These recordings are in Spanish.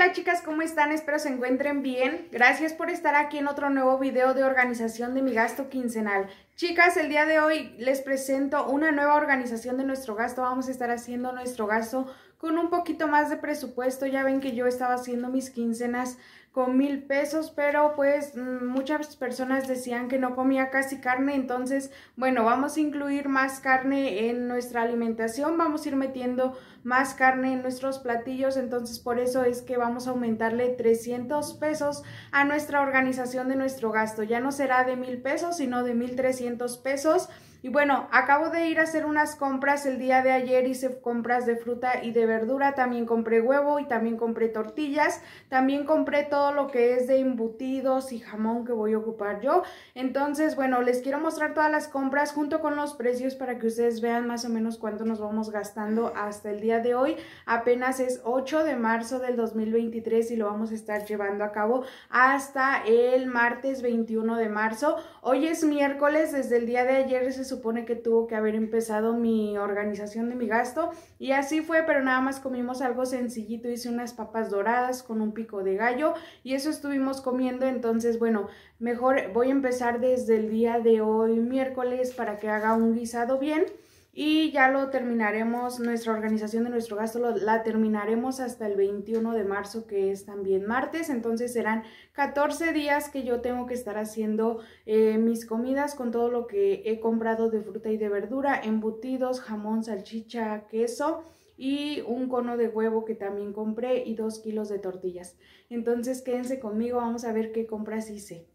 Hola chicas, ¿cómo están? Espero se encuentren bien. Gracias por estar aquí en otro nuevo video de organización de mi gasto quincenal. Chicas, el día de hoy les presento una nueva organización de nuestro gasto. Vamos a estar haciendo nuestro gasto con un poquito más de presupuesto. Ya ven que yo estaba haciendo mis quincenas mil pesos, pero pues mm, muchas personas decían que no comía casi carne, entonces bueno, vamos a incluir más carne en nuestra alimentación, vamos a ir metiendo más carne en nuestros platillos, entonces por eso es que vamos a aumentarle 300 pesos a nuestra organización de nuestro gasto, ya no será de mil pesos, sino de mil trescientos pesos. Y bueno, acabo de ir a hacer unas compras el día de ayer, hice compras de fruta y de verdura, también compré huevo y también compré tortillas, también compré todo lo que es de embutidos y jamón que voy a ocupar yo. Entonces, bueno, les quiero mostrar todas las compras junto con los precios para que ustedes vean más o menos cuánto nos vamos gastando hasta el día de hoy. Apenas es 8 de marzo del 2023 y lo vamos a estar llevando a cabo hasta el martes 21 de marzo. Hoy es miércoles, desde el día de ayer se supone que tuvo que haber empezado mi organización de mi gasto y así fue, pero nada más comimos algo sencillito, hice unas papas doradas con un pico de gallo y eso estuvimos comiendo, entonces bueno, mejor voy a empezar desde el día de hoy miércoles para que haga un guisado bien y ya lo terminaremos, nuestra organización de nuestro gasto lo, la terminaremos hasta el 21 de marzo, que es también martes, entonces serán 14 días que yo tengo que estar haciendo eh, mis comidas con todo lo que he comprado de fruta y de verdura, embutidos, jamón, salchicha, queso y un cono de huevo que también compré y dos kilos de tortillas. Entonces quédense conmigo, vamos a ver qué compras hice.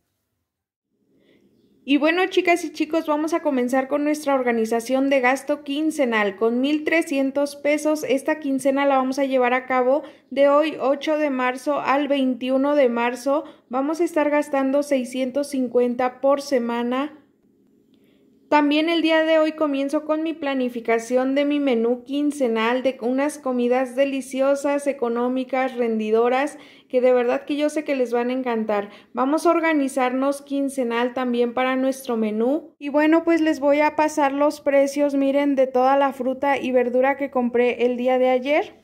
Y bueno, chicas y chicos, vamos a comenzar con nuestra organización de gasto quincenal. Con 1.300 pesos, esta quincena la vamos a llevar a cabo de hoy 8 de marzo al 21 de marzo. Vamos a estar gastando 650 por semana. También el día de hoy comienzo con mi planificación de mi menú quincenal de unas comidas deliciosas, económicas, rendidoras que de verdad que yo sé que les van a encantar. Vamos a organizarnos quincenal también para nuestro menú. Y bueno, pues les voy a pasar los precios, miren, de toda la fruta y verdura que compré el día de ayer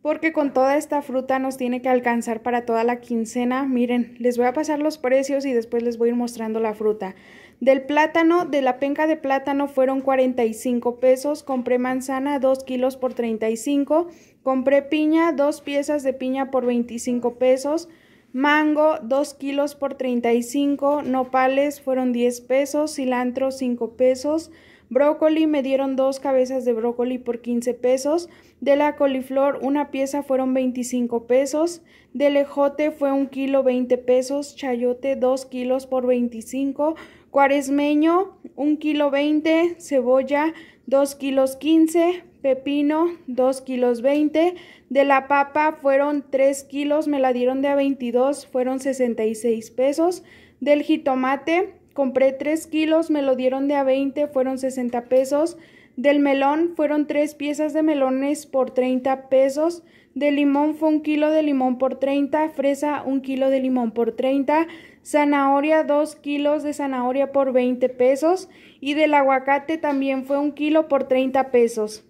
porque con toda esta fruta nos tiene que alcanzar para toda la quincena. Miren, les voy a pasar los precios y después les voy a ir mostrando la fruta. Del plátano, de la penca de plátano fueron 45 pesos, compré manzana 2 kilos por 35, compré piña, 2 piezas de piña por 25 pesos, mango 2 kilos por 35, nopales fueron 10 pesos, cilantro 5 pesos, brócoli me dieron 2 cabezas de brócoli por 15 pesos, de la coliflor una pieza fueron 25 pesos, del ejote fue 1 kilo 20 pesos, chayote 2 kilos por 25 cuaresmeño, 1 kilo 20, cebolla, 2 kilos 15, pepino, 2 kilos 20, de la papa fueron 3 kilos, me la dieron de a 22, fueron 66 pesos, del jitomate, compré 3 kilos, me lo dieron de a 20, fueron 60 pesos, del melón fueron 3 piezas de melones por 30 pesos, de limón fue un kilo de limón por 30, fresa un kilo de limón por 30, zanahoria 2 kilos de zanahoria por 20 pesos y del aguacate también fue un kilo por 30 pesos.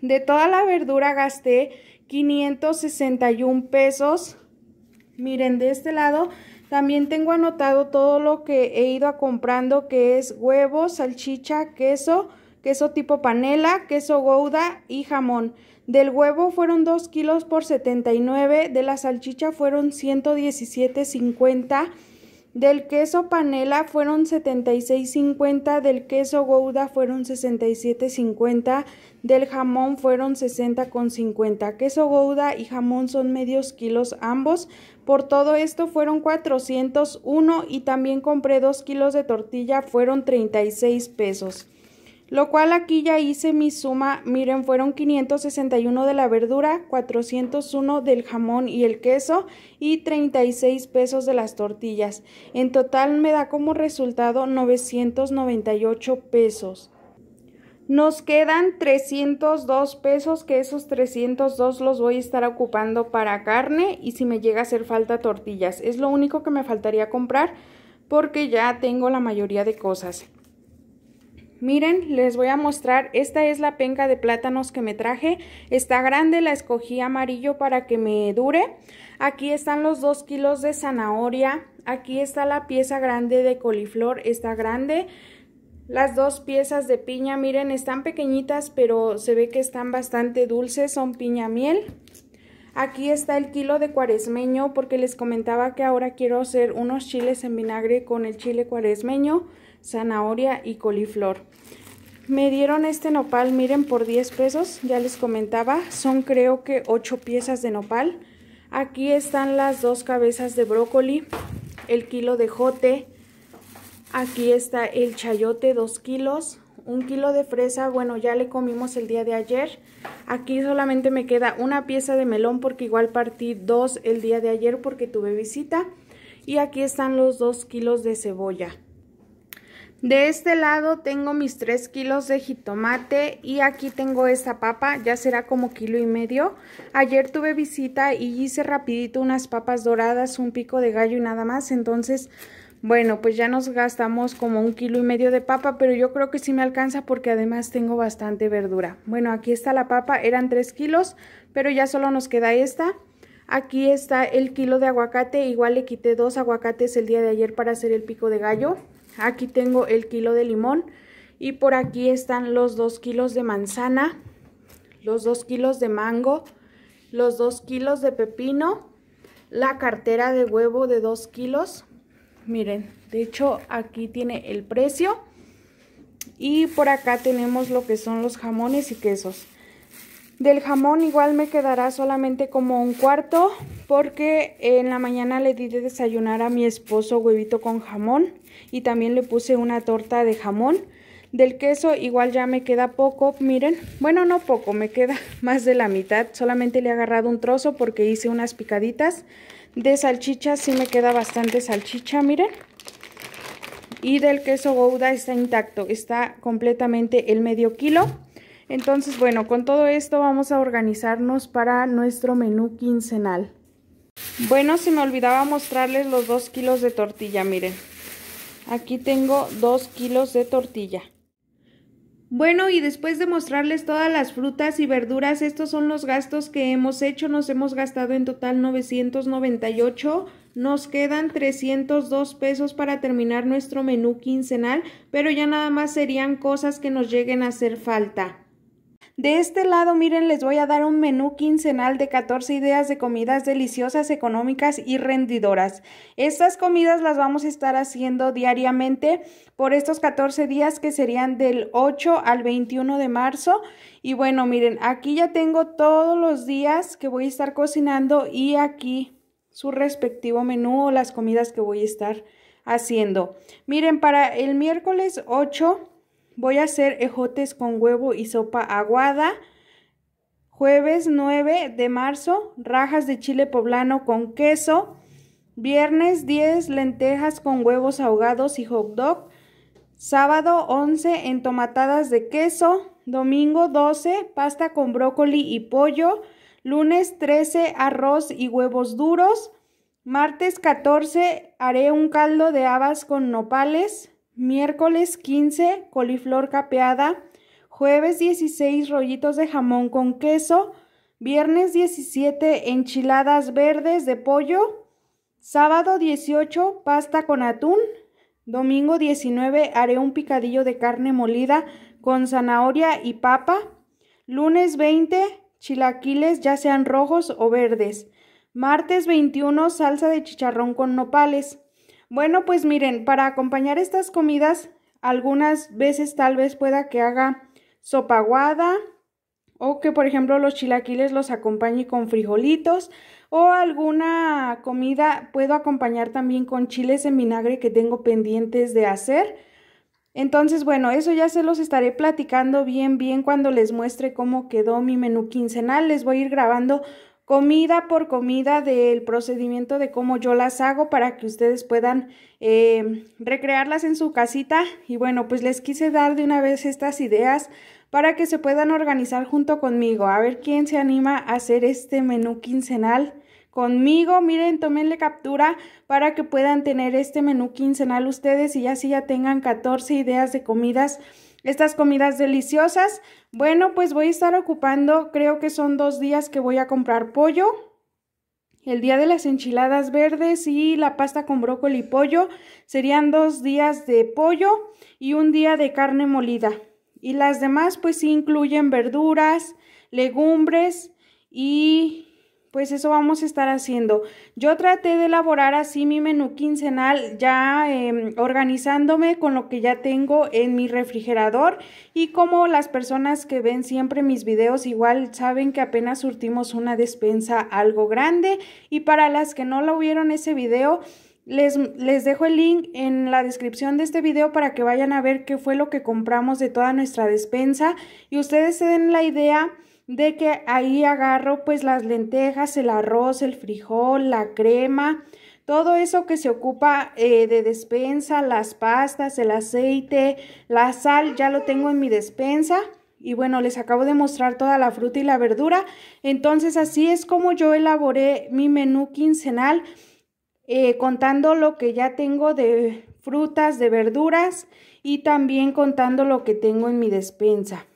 De toda la verdura gasté 561 pesos. Miren, de este lado también tengo anotado todo lo que he ido comprando que es huevos, salchicha, queso, queso tipo panela, queso gouda y jamón. Del huevo fueron 2 kilos por 79, de la salchicha fueron 117.50, del queso panela fueron 76.50, del queso gouda fueron 67.50, del jamón fueron 60.50. Queso gouda y jamón son medios kilos ambos. Por todo esto fueron 401 y también compré 2 kilos de tortilla, fueron 36 pesos lo cual aquí ya hice mi suma, miren, fueron 561 de la verdura, 401 del jamón y el queso y 36 pesos de las tortillas. En total me da como resultado 998 pesos. Nos quedan 302 pesos, que esos 302 los voy a estar ocupando para carne y si me llega a hacer falta tortillas. Es lo único que me faltaría comprar porque ya tengo la mayoría de cosas. Miren, les voy a mostrar, esta es la penca de plátanos que me traje, está grande, la escogí amarillo para que me dure. Aquí están los dos kilos de zanahoria, aquí está la pieza grande de coliflor, está grande. Las dos piezas de piña, miren, están pequeñitas, pero se ve que están bastante dulces, son piña miel. Aquí está el kilo de cuaresmeño, porque les comentaba que ahora quiero hacer unos chiles en vinagre con el chile cuaresmeño zanahoria y coliflor. Me dieron este nopal, miren, por 10 pesos, ya les comentaba, son creo que 8 piezas de nopal. Aquí están las dos cabezas de brócoli, el kilo de jote, aquí está el chayote 2 kilos, un kilo de fresa, bueno ya le comimos el día de ayer, aquí solamente me queda una pieza de melón porque igual partí dos el día de ayer porque tuve visita y aquí están los 2 kilos de cebolla. De este lado tengo mis 3 kilos de jitomate y aquí tengo esta papa, ya será como kilo y medio. Ayer tuve visita y hice rapidito unas papas doradas, un pico de gallo y nada más, entonces... Bueno, pues ya nos gastamos como un kilo y medio de papa, pero yo creo que sí me alcanza porque además tengo bastante verdura. Bueno, aquí está la papa, eran 3 kilos, pero ya solo nos queda esta. Aquí está el kilo de aguacate, igual le quité dos aguacates el día de ayer para hacer el pico de gallo. Aquí tengo el kilo de limón y por aquí están los 2 kilos de manzana, los 2 kilos de mango, los 2 kilos de pepino, la cartera de huevo de 2 kilos. Miren, de hecho aquí tiene el precio. Y por acá tenemos lo que son los jamones y quesos. Del jamón igual me quedará solamente como un cuarto porque en la mañana le di de desayunar a mi esposo huevito con jamón y también le puse una torta de jamón. Del queso igual ya me queda poco, miren, bueno no poco, me queda más de la mitad, solamente le he agarrado un trozo porque hice unas picaditas. De salchicha sí me queda bastante salchicha, miren. Y del queso gouda está intacto, está completamente el medio kilo. Entonces, bueno, con todo esto vamos a organizarnos para nuestro menú quincenal. Bueno, se me olvidaba mostrarles los dos kilos de tortilla, miren. Aquí tengo 2 kilos de tortilla. Bueno, y después de mostrarles todas las frutas y verduras, estos son los gastos que hemos hecho. Nos hemos gastado en total 998. Nos quedan 302 pesos para terminar nuestro menú quincenal, pero ya nada más serían cosas que nos lleguen a hacer falta. De este lado, miren, les voy a dar un menú quincenal de 14 ideas de comidas deliciosas, económicas y rendidoras. Estas comidas las vamos a estar haciendo diariamente por estos 14 días que serían del 8 al 21 de marzo. Y bueno, miren, aquí ya tengo todos los días que voy a estar cocinando y aquí su respectivo menú o las comidas que voy a estar haciendo. Miren, para el miércoles 8 Voy a hacer ejotes con huevo y sopa aguada. Jueves 9 de marzo, rajas de chile poblano con queso. Viernes 10, lentejas con huevos ahogados y hot dog. Sábado 11, entomatadas de queso. Domingo 12, pasta con brócoli y pollo. Lunes 13, arroz y huevos duros. Martes 14, haré un caldo de habas con nopales. Miércoles 15, coliflor capeada. Jueves 16, rollitos de jamón con queso. Viernes 17, enchiladas verdes de pollo. Sábado 18, pasta con atún. Domingo 19, haré un picadillo de carne molida con zanahoria y papa. Lunes 20, chilaquiles ya sean rojos o verdes. Martes 21, salsa de chicharrón con nopales. Bueno, pues miren, para acompañar estas comidas, algunas veces tal vez pueda que haga sopa o que por ejemplo los chilaquiles los acompañe con frijolitos o alguna comida puedo acompañar también con chiles en vinagre que tengo pendientes de hacer. Entonces, bueno, eso ya se los estaré platicando bien, bien cuando les muestre cómo quedó mi menú quincenal. Les voy a ir grabando comida por comida del procedimiento de cómo yo las hago para que ustedes puedan eh, recrearlas en su casita. Y bueno, pues les quise dar de una vez estas ideas para que se puedan organizar junto conmigo. A ver quién se anima a hacer este menú quincenal conmigo. Miren, tomenle captura para que puedan tener este menú quincenal ustedes y ya ya tengan 14 ideas de comidas estas comidas deliciosas. Bueno, pues voy a estar ocupando, creo que son dos días que voy a comprar pollo. El día de las enchiladas verdes y la pasta con brócoli y pollo serían dos días de pollo y un día de carne molida. Y las demás pues sí incluyen verduras, legumbres y pues eso vamos a estar haciendo. Yo traté de elaborar así mi menú quincenal, ya em, organizándome con lo que ya tengo en mi refrigerador y como las personas que ven siempre mis videos igual saben que apenas surtimos una despensa algo grande y para las que no lo vieron ese video... Les, les dejo el link en la descripción de este video para que vayan a ver qué fue lo que compramos de toda nuestra despensa y ustedes se den la idea de que ahí agarro pues las lentejas, el arroz, el frijol, la crema, todo eso que se ocupa eh, de despensa, las pastas, el aceite, la sal, ya lo tengo en mi despensa. Y bueno, les acabo de mostrar toda la fruta y la verdura. Entonces así es como yo elaboré mi menú quincenal, eh, contando lo que ya tengo de frutas, de verduras y también contando lo que tengo en mi despensa.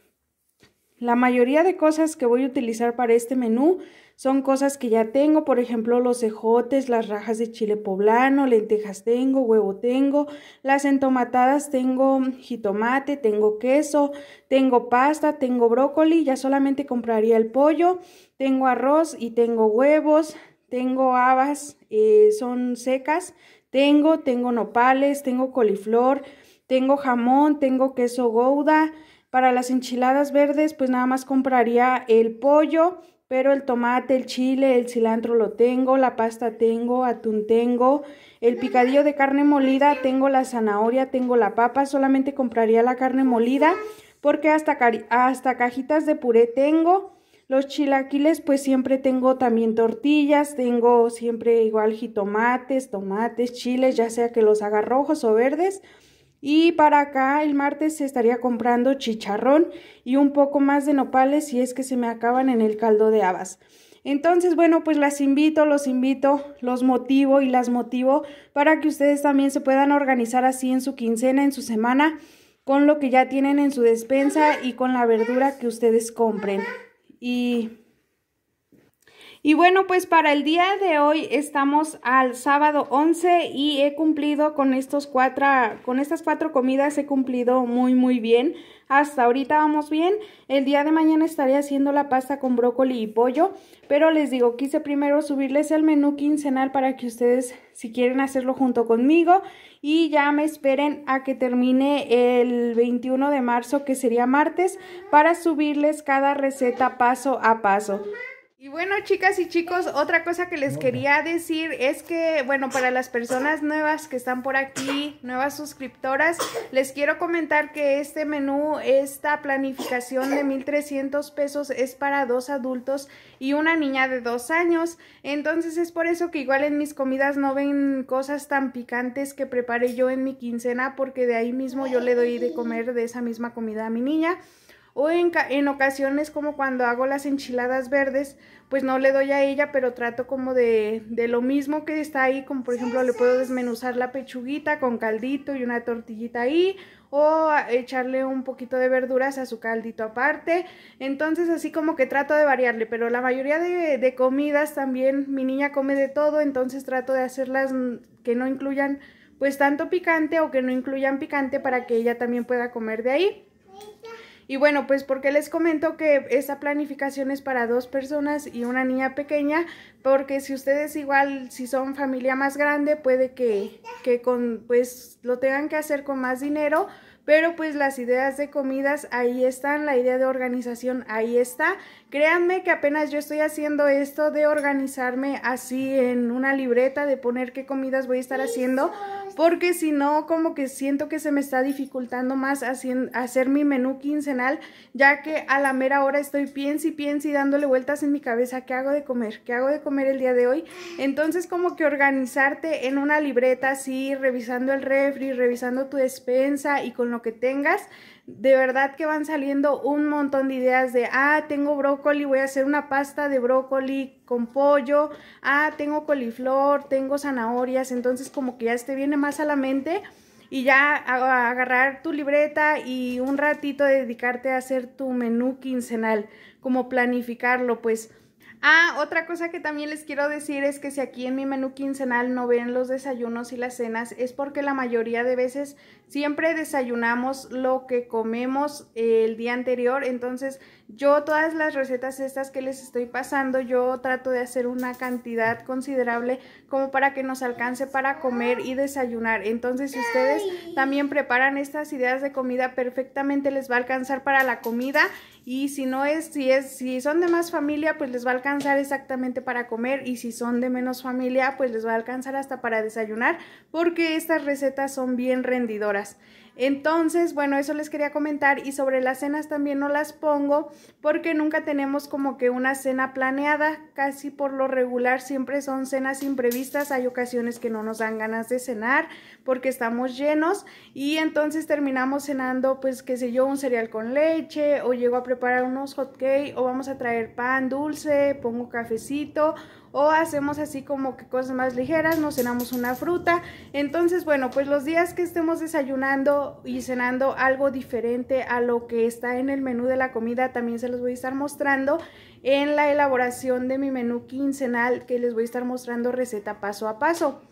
La mayoría de cosas que voy a utilizar para este menú son cosas que ya tengo, por ejemplo, los cejotes, las rajas de chile poblano, lentejas tengo, huevo tengo, las entomatadas tengo jitomate, tengo queso, tengo pasta, tengo brócoli, ya solamente compraría el pollo, tengo arroz y tengo huevos, tengo habas, eh, son secas, tengo, tengo nopales, tengo coliflor, tengo jamón, tengo queso gouda, para las enchiladas verdes, pues nada más compraría el pollo, pero el tomate, el chile, el cilantro lo tengo, la pasta tengo, atún tengo, el picadillo de carne molida, tengo la zanahoria, tengo la papa, solamente compraría la carne molida porque hasta, hasta cajitas de puré tengo. Los chilaquiles pues siempre tengo también tortillas, tengo siempre igual jitomates, tomates, chiles, ya sea que los haga rojos o verdes. Y para acá el martes se estaría comprando chicharrón y un poco más de nopales si es que se me acaban en el caldo de habas. Entonces, bueno, pues las invito, los invito, los motivo y las motivo para que ustedes también se puedan organizar así en su quincena, en su semana, con lo que ya tienen en su despensa y con la verdura que ustedes compren. Y y bueno, pues para el día de hoy estamos al sábado 11 y he cumplido con, estos cuatro, con estas cuatro comidas, he cumplido muy muy bien. Hasta ahorita vamos bien. El día de mañana estaré haciendo la pasta con brócoli y pollo, pero les digo, quise primero subirles el menú quincenal para que ustedes, si quieren hacerlo junto conmigo, y ya me esperen a que termine el 21 de marzo, que sería martes, para subirles cada receta paso a paso. Y bueno, chicas y chicos, otra cosa que les quería decir es que, bueno, para las personas nuevas que están por aquí, nuevas suscriptoras, les quiero comentar que este menú, esta planificación de 1,300 pesos es para dos adultos y una niña de dos años. Entonces es por eso que igual en mis comidas no ven cosas tan picantes que preparé yo en mi quincena, porque de ahí mismo yo le doy de comer de esa misma comida a mi niña. O en, en, ocasiones como cuando hago las enchiladas verdes, pues no le doy a ella, pero trato como de, de lo mismo que está ahí, como por ejemplo le puedo desmenuzar la pechuguita con caldito y una tortillita ahí, o echarle un poquito de verduras a su caldito aparte. Entonces así como que trato de variarle, pero la mayoría de, de, comidas también mi niña come de todo, entonces trato de hacerlas mm, que no incluyan pues tanto picante o que no incluyan picante para que ella también pueda comer de ahí. Y bueno, pues porque les comento que esta planificación es para dos personas y una niña pequeña, porque si ustedes igual, si son familia más grande, puede que, que con, pues lo tengan que hacer con más dinero, pero pues las ideas de comidas ahí están, la idea de organización ahí está. Créanme que apenas yo estoy haciendo esto de organizarme así en una libreta, de poner qué comidas voy a estar haciendo, porque si no, como que siento que se me está dificultando más hacer mi menú quincenal, ya que a la mera hora estoy piensa y piensa y dándole vueltas en mi cabeza, ¿qué hago de comer? ¿Qué hago de comer el día de hoy? Entonces, como que organizarte en una libreta así, revisando el refri, revisando tu despensa y con lo que tengas, de verdad que van saliendo un montón de ideas de, ah, tengo brócoli, voy a hacer una pasta de brócoli con pollo, ah, tengo coliflor, tengo zanahorias, entonces como que ya te este viene más a la mente y ya agarrar tu libreta y un ratito dedicarte a hacer tu menú quincenal, como planificarlo, pues Ah, otra cosa que también les quiero decir es que si aquí en mi menú quincenal no ven los desayunos y las cenas, es porque la mayoría de veces siempre desayunamos lo que comemos el día anterior, entonces yo todas las recetas estas que les estoy pasando, yo trato de hacer una cantidad considerable como para que nos alcance para comer y desayunar. Entonces, si ustedes también preparan estas ideas de comida, perfectamente les va a alcanzar para la comida y si no es si es si son de más familia, pues les va a alcanzar exactamente para comer y si son de menos familia, pues les va a alcanzar hasta para desayunar porque estas recetas son bien rendidoras. Entonces, bueno, eso les quería comentar y sobre las cenas también no las pongo porque nunca tenemos como que una cena planeada, casi por lo regular siempre son cenas imprevistas, hay ocasiones que no nos dan ganas de cenar porque estamos llenos y entonces terminamos cenando pues qué sé yo, un cereal con leche o llego a preparar unos hot cake o vamos a traer pan dulce, pongo cafecito o hacemos así como que cosas más ligeras, nos cenamos una fruta. Entonces, bueno, pues los días que estemos desayunando y cenando algo diferente a lo que está en el menú de la comida, también se los voy a estar mostrando en la elaboración de mi menú quincenal que les voy a estar mostrando receta paso a paso.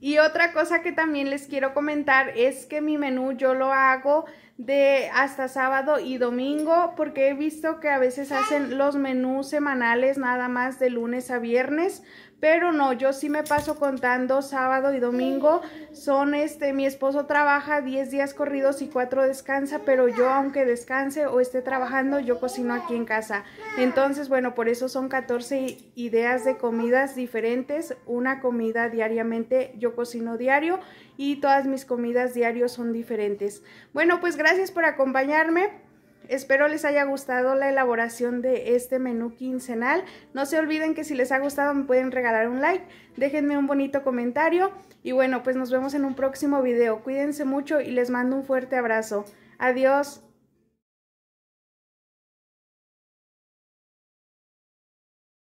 Y otra cosa que también les quiero comentar es que mi menú yo lo hago de hasta sábado y domingo porque he visto que a veces hacen los menús semanales nada más de lunes a viernes pero no, yo sí me paso contando sábado y domingo. Son este, mi esposo trabaja 10 días corridos y 4 descansa, pero yo aunque descanse o esté trabajando, yo cocino aquí en casa. Entonces, bueno, por eso son 14 ideas de comidas diferentes. Una comida diariamente, yo cocino diario y todas mis comidas diarios son diferentes. Bueno, pues gracias por acompañarme. Espero les haya gustado la elaboración de este menú quincenal. No se olviden que si les ha gustado me pueden regalar un like, déjenme un bonito comentario y bueno, pues nos vemos en un próximo video. Cuídense mucho y les mando un fuerte abrazo. Adiós.